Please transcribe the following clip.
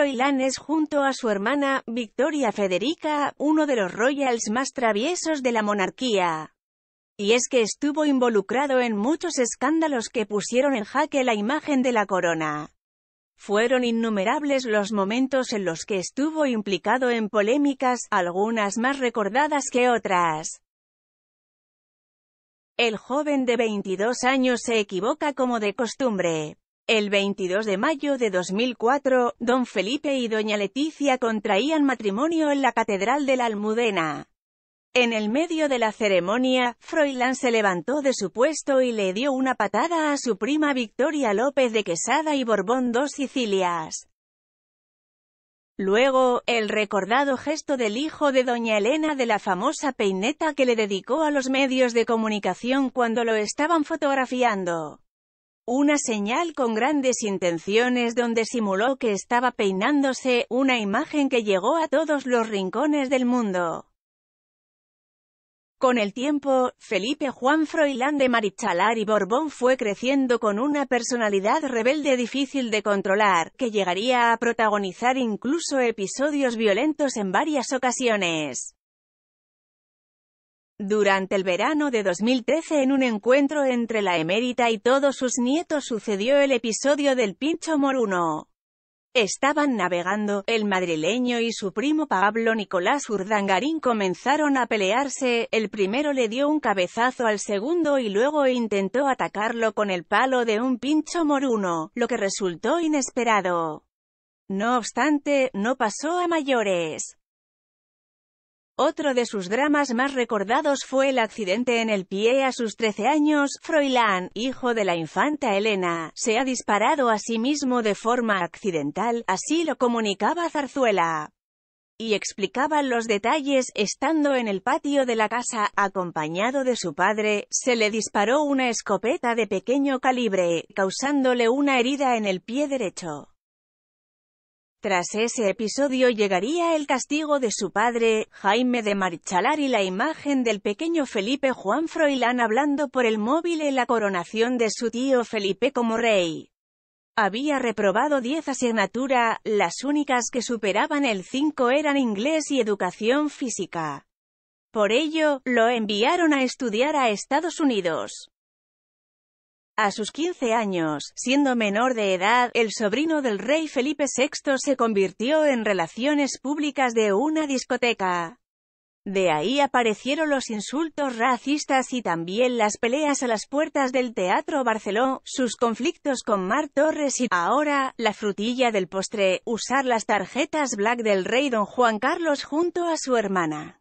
Froilán es junto a su hermana, Victoria Federica, uno de los royals más traviesos de la monarquía. Y es que estuvo involucrado en muchos escándalos que pusieron en jaque la imagen de la corona. Fueron innumerables los momentos en los que estuvo implicado en polémicas, algunas más recordadas que otras. El joven de 22 años se equivoca como de costumbre, el 22 de mayo de 2004, don Felipe y doña Leticia contraían matrimonio en la Catedral de la Almudena. En el medio de la ceremonia, Froilán se levantó de su puesto y le dio una patada a su prima Victoria López de Quesada y Borbón dos Sicilias. Luego, el recordado gesto del hijo de doña Elena de la famosa peineta que le dedicó a los medios de comunicación cuando lo estaban fotografiando. Una señal con grandes intenciones donde simuló que estaba peinándose, una imagen que llegó a todos los rincones del mundo. Con el tiempo, Felipe Juan Froilán de Marichalar y Borbón fue creciendo con una personalidad rebelde difícil de controlar, que llegaría a protagonizar incluso episodios violentos en varias ocasiones. Durante el verano de 2013 en un encuentro entre la emérita y todos sus nietos sucedió el episodio del Pincho Moruno. Estaban navegando, el madrileño y su primo Pablo Nicolás Urdangarín comenzaron a pelearse, el primero le dio un cabezazo al segundo y luego intentó atacarlo con el palo de un pincho moruno, lo que resultó inesperado. No obstante, no pasó a mayores. Otro de sus dramas más recordados fue el accidente en el pie a sus 13 años. Froilán, hijo de la infanta Elena, se ha disparado a sí mismo de forma accidental, así lo comunicaba Zarzuela. Y explicaba los detalles, estando en el patio de la casa, acompañado de su padre, se le disparó una escopeta de pequeño calibre, causándole una herida en el pie derecho. Tras ese episodio llegaría el castigo de su padre, Jaime de Marichalar y la imagen del pequeño Felipe Juan Froilán hablando por el móvil en la coronación de su tío Felipe como rey. Había reprobado 10 asignaturas, las únicas que superaban el 5 eran inglés y educación física. Por ello, lo enviaron a estudiar a Estados Unidos. A sus 15 años, siendo menor de edad, el sobrino del rey Felipe VI se convirtió en relaciones públicas de una discoteca. De ahí aparecieron los insultos racistas y también las peleas a las puertas del Teatro Barceló, sus conflictos con Mar Torres y, ahora, la frutilla del postre, usar las tarjetas black del rey don Juan Carlos junto a su hermana.